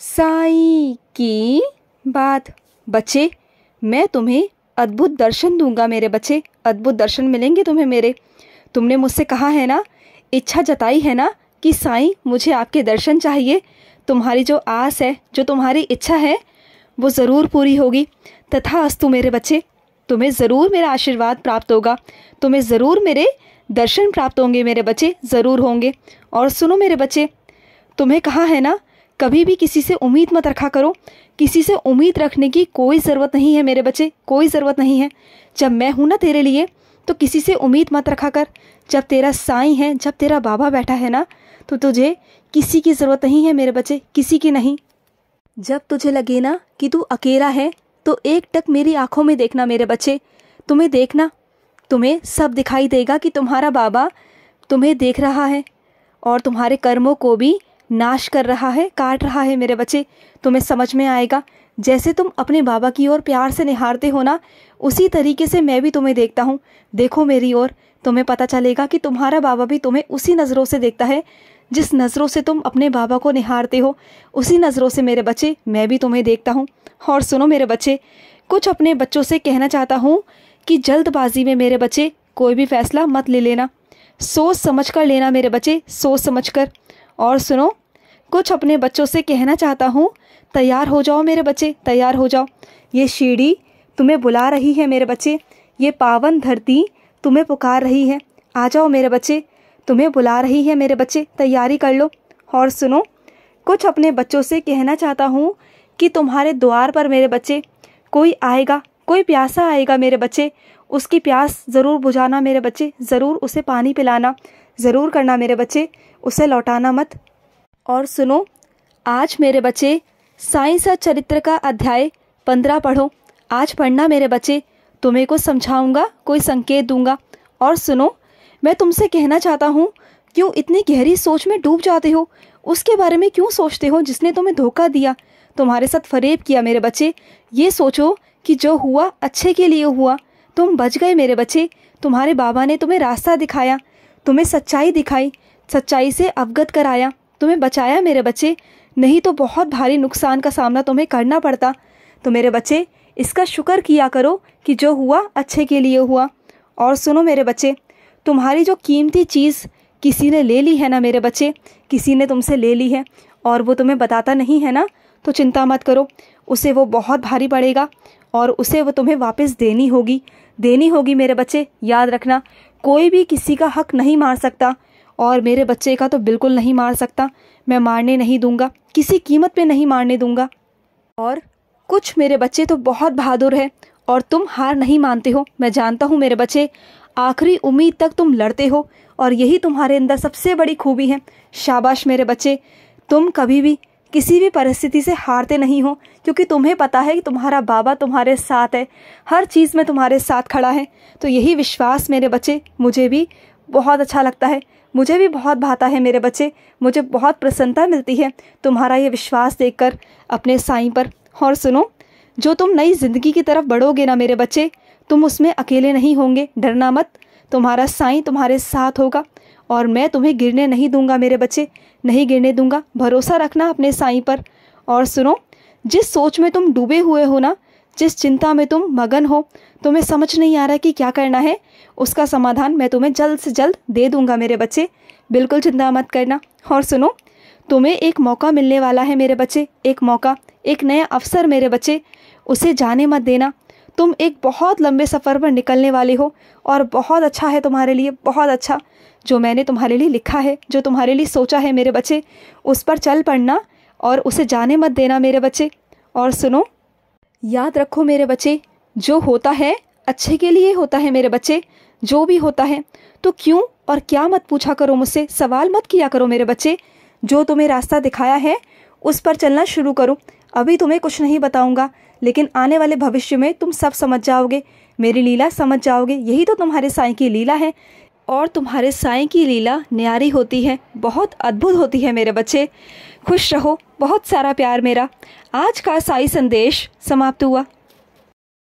साई की बात बच्चे मैं तुम्हें अद्भुत दर्शन दूंगा मेरे बच्चे अद्भुत दर्शन मिलेंगे तुम्हें मेरे तुमने मुझसे कहा है ना इच्छा जताई है ना कि साई मुझे आपके दर्शन चाहिए तुम्हारी जो आस है जो तुम्हारी इच्छा है वो ज़रूर पूरी होगी तथा अस्तु मेरे बच्चे तुम्हें ज़रूर मेरा आशीर्वाद प्राप्त होगा तुम्हें ज़रूर मेरे दर्शन प्राप्त होंगे मेरे बच्चे ज़रूर होंगे और सुनो मेरे बच्चे तुम्हें कहा है ना कभी भी किसी से उम्मीद मत रखा करो किसी से उम्मीद रखने की कोई ज़रूरत नहीं है मेरे बच्चे कोई ज़रूरत नहीं है जब मैं हूँ ना तेरे लिए तो किसी से उम्मीद मत रखा कर जब तेरा साई है जब तेरा बाबा बैठा है ना तो तुझे किसी की ज़रूरत नहीं है मेरे बच्चे किसी की नहीं जब तुझे लगे ना कि तू अकेला है तो एक टक मेरी आंखों में देखना मेरे बच्चे तुम्हें देखना तुम्हें सब दिखाई देगा कि तुम्हारा बाबा तुम्हें देख रहा है और तुम्हारे कर्मों को भी नाश कर रहा है काट रहा है मेरे बच्चे तुम्हें समझ में आएगा जैसे तुम अपने बाबा की ओर प्यार से निहारते हो ना उसी तरीके से मैं भी तुम्हें देखता हूँ देखो मेरी ओर तुम्हें पता चलेगा कि तुम्हारा बाबा भी तुम्हें उसी नज़रों से देखता है जिस नज़रों से तुम अपने बाबा को निहारते हो उसी नज़रों से मेरे बच्चे मैं भी तुम्हें देखता हूँ और सुनो मेरे बच्चे कुछ अपने बच्चों से कहना चाहता हूँ कि जल्दबाजी में मेरे बच्चे कोई भी फैसला मत ले लेना सोच समझ कर लेना मेरे बच्चे सोच समझ कर और सुनो कुछ अपने बच्चों से कहना चाहता हूँ तैयार हो जाओ मेरे बच्चे तैयार हो जाओ ये शीढ़ी तुम्हें बुला रही है मेरे बच्चे ये पावन धरती तुम्हें पुकार रही है आ जाओ मेरे बच्चे तुम्हें बुला रही है मेरे बच्चे तैयारी कर लो और सुनो कुछ अपने बच्चों से कहना चाहता हूँ कि तुम्हारे द्वार पर मेरे बच्चे कोई आएगा कोई प्यासा आएगा मेरे बच्चे उसकी प्यास ज़रूर बुझाना मेरे बच्चे ज़रूर उसे पानी पिलाना ज़रूर करना मेरे बच्चे उसे लौटाना मत और सुनो आज मेरे बच्चे साइंस और चरित्र का अध्याय पंद्रह पढ़ो आज पढ़ना मेरे बच्चे तुम्हें कुछ समझाऊंगा कोई संकेत दूंगा और सुनो मैं तुमसे कहना चाहता हूँ क्यों इतनी गहरी सोच में डूब जाते हो उसके बारे में क्यों सोचते हो जिसने तुम्हें धोखा दिया तुम्हारे साथ फरेब किया मेरे बच्चे ये सोचो कि जो हुआ अच्छे के लिए हुआ तुम बच गए मेरे बच्चे तुम्हारे बाबा ने तुम्हें रास्ता दिखाया तुम्हें सच्चाई दिखाई सच्चाई से अवगत कराया तुम्हें बचाया मेरे बच्चे नहीं तो बहुत भारी नुकसान का सामना तुम्हें करना पड़ता तो मेरे बच्चे इसका शुक्र किया करो कि जो हुआ अच्छे के लिए हुआ और सुनो मेरे बच्चे तुम्हारी जो कीमती चीज़ किसी ने ले ली है ना मेरे बच्चे किसी ने तुमसे ले ली है और वो तुम्हें बताता नहीं है ना तो चिंता मत करो उसे वो बहुत भारी पड़ेगा और उसे वो तुम्हें वापस देनी होगी देनी होगी मेरे बच्चे याद रखना कोई भी किसी का हक नहीं मार सकता और मेरे बच्चे का तो बिल्कुल नहीं मार सकता मैं मारने नहीं दूंगा किसी कीमत पे नहीं मारने दूंगा और कुछ मेरे बच्चे तो बहुत बहादुर है और तुम हार नहीं मानते हो मैं जानता हूँ मेरे बच्चे आखिरी उम्मीद तक तुम लड़ते हो और यही तुम्हारे अंदर सबसे बड़ी खूबी है शाबाश मेरे बच्चे तुम कभी भी किसी भी परिस्थिति से हारते नहीं हो क्योंकि तुम्हें पता है कि तुम्हारा बाबा तुम्हारे साथ है हर चीज़ में तुम्हारे साथ खड़ा है तो यही विश्वास मेरे बच्चे मुझे भी बहुत अच्छा लगता है मुझे भी बहुत भाता है मेरे बच्चे मुझे बहुत प्रसन्नता मिलती है तुम्हारा ये विश्वास देख अपने साई पर और सुनो जो तुम नई ज़िंदगी की तरफ बढ़ोगे ना मेरे बच्चे तुम उसमें अकेले नहीं होंगे डरना मत तुम्हारा साई तुम्हारे साथ होगा और मैं तुम्हें गिरने नहीं दूंगा मेरे बच्चे नहीं गिरने दूंगा भरोसा रखना अपने साईं पर और सुनो जिस सोच में तुम डूबे हुए हो ना जिस चिंता में तुम मगन हो तुम्हें समझ नहीं आ रहा कि क्या करना है उसका समाधान मैं तुम्हें जल्द से जल्द दे दूंगा मेरे बच्चे बिल्कुल चिंता मत करना और सुनो तुम्हें एक मौका मिलने वाला है मेरे बच्चे एक मौका एक नया अवसर मेरे बच्चे उसे जाने मत देना तुम एक बहुत लंबे सफ़र पर निकलने वाले हो और बहुत अच्छा है तुम्हारे लिए बहुत अच्छा जो मैंने तुम्हारे लिए लिखा है जो तुम्हारे लिए सोचा है मेरे बच्चे उस पर चल पड़ना और उसे जाने मत देना मेरे बच्चे और सुनो याद रखो मेरे बच्चे जो होता है अच्छे के लिए होता है मेरे बच्चे जो भी होता है तो क्यों और क्या मत पूछा करो मुझसे सवाल मत किया करो मेरे बच्चे जो तुम्हें रास्ता दिखाया है उस पर चलना शुरू करो अभी तुम्हें कुछ नहीं बताऊंगा लेकिन आने वाले भविष्य में तुम सब समझ जाओगे मेरी लीला समझ जाओगे यही तो तुम्हारे साई की लीला है और तुम्हारे साईं की लीला न्यारी होती है बहुत अद्भुत होती है मेरे बच्चे खुश रहो बहुत सारा प्यार मेरा आज का साई संदेश समाप्त हुआ